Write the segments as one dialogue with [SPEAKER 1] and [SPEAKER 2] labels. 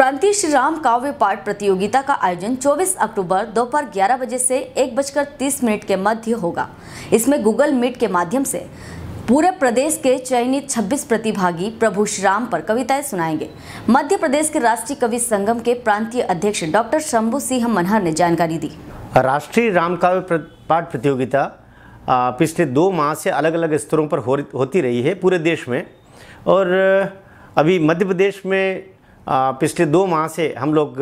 [SPEAKER 1] प्रांतीय श्री राम काव्य पाठ प्रतियोगिता का आयोजन 24 अक्टूबर दोपहर ग्यारह बजे से एक बजकर तीस मिनट के मध्य होगा इसमें गूगल मीट के माध्यम से पूरे प्रदेश के चयनित 26 प्रतिभागी प्रभु श्री राम पर कविताएं सुनाएंगे मध्य प्रदेश के राष्ट्रीय कवि संगम के प्रांतीय अध्यक्ष डॉक्टर शंभु सिंह मनहर ने जानकारी दी
[SPEAKER 2] राष्ट्रीय राम काव्य पाठ प्रतियोगिता पिछले दो माह से अलग अलग स्तरों पर होती रही है पूरे देश में और अभी मध्य प्रदेश में पिछले दो माह से हम लोग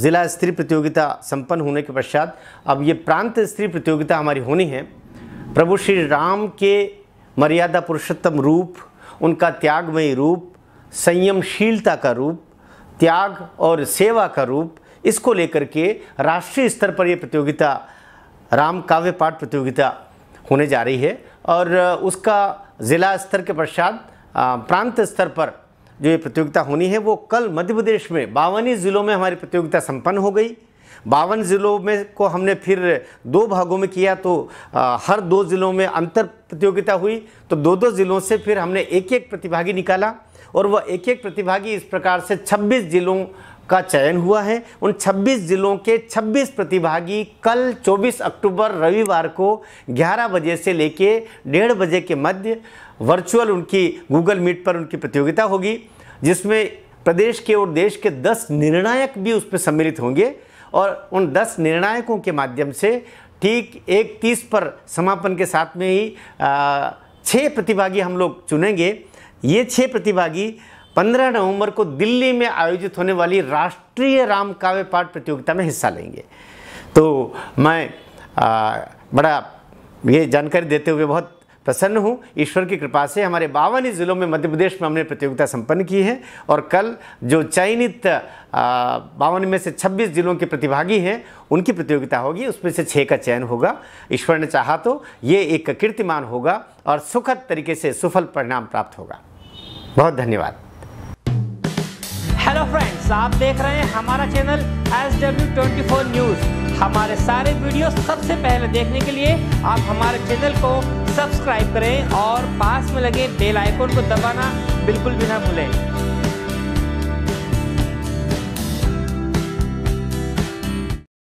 [SPEAKER 2] ज़िला स्त्री प्रतियोगिता संपन्न होने के पश्चात अब ये प्रांत स्त्री प्रतियोगिता हमारी होनी है प्रभु श्री राम के मर्यादा पुरुषोत्तम रूप उनका त्यागमयी रूप संयमशीलता का रूप त्याग और सेवा का रूप इसको लेकर के राष्ट्रीय स्तर पर ये प्रतियोगिता राम काव्य पाठ प्रतियोगिता होने जा रही है और उसका ज़िला स्तर के पश्चात प्रांत स्तर पर जो ये प्रतियोगिता होनी है वो कल मध्य प्रदेश में बावन ही ज़िलों में हमारी प्रतियोगिता संपन्न हो गई बावन ज़िलों में को हमने फिर दो भागों में किया तो आ, हर दो ज़िलों में अंतर प्रतियोगिता हुई तो दो दो ज़िलों से फिर हमने एक एक प्रतिभागी निकाला और वह एक एक प्रतिभागी इस प्रकार से 26 ज़िलों का चयन हुआ है उन 26 जिलों के 26 प्रतिभागी कल 24 अक्टूबर रविवार को 11 बजे से लेके डेढ़ बजे के मध्य वर्चुअल उनकी गूगल मीट पर उनकी प्रतियोगिता होगी जिसमें प्रदेश के और देश के 10 निर्णायक भी उसमें सम्मिलित होंगे और उन 10 निर्णायकों के माध्यम से ठीक एक तीस पर समापन के साथ में ही छः प्रतिभागी हम लोग चुनेंगे ये छः प्रतिभागी 15 नवंबर को दिल्ली में आयोजित होने वाली राष्ट्रीय राम काव्य पाठ प्रतियोगिता में हिस्सा लेंगे तो मैं आ, बड़ा ये जानकारी देते हुए बहुत प्रसन्न हूँ ईश्वर की कृपा से हमारे बावन ही ज़िलों में मध्य प्रदेश में हमने प्रतियोगिता संपन्न की है और कल जो चयनित बावन में से 26 जिलों के प्रतिभागी हैं उनकी प्रतियोगिता होगी उसमें से छः का चयन होगा ईश्वर ने चाहा तो ये एक कीर्तिमान होगा और सुखद तरीके से सुफल परिणाम प्राप्त होगा बहुत धन्यवाद
[SPEAKER 3] आप देख रहे हैं हमारा channel S W twenty four news हमारे सारे वीडियो सबसे पहले देखने के लिए आप हमारे चैनल को सब्सक्राइब करें और पास में लगे बेल आइकोन को दबाना बिल्कुल भी ना भूलें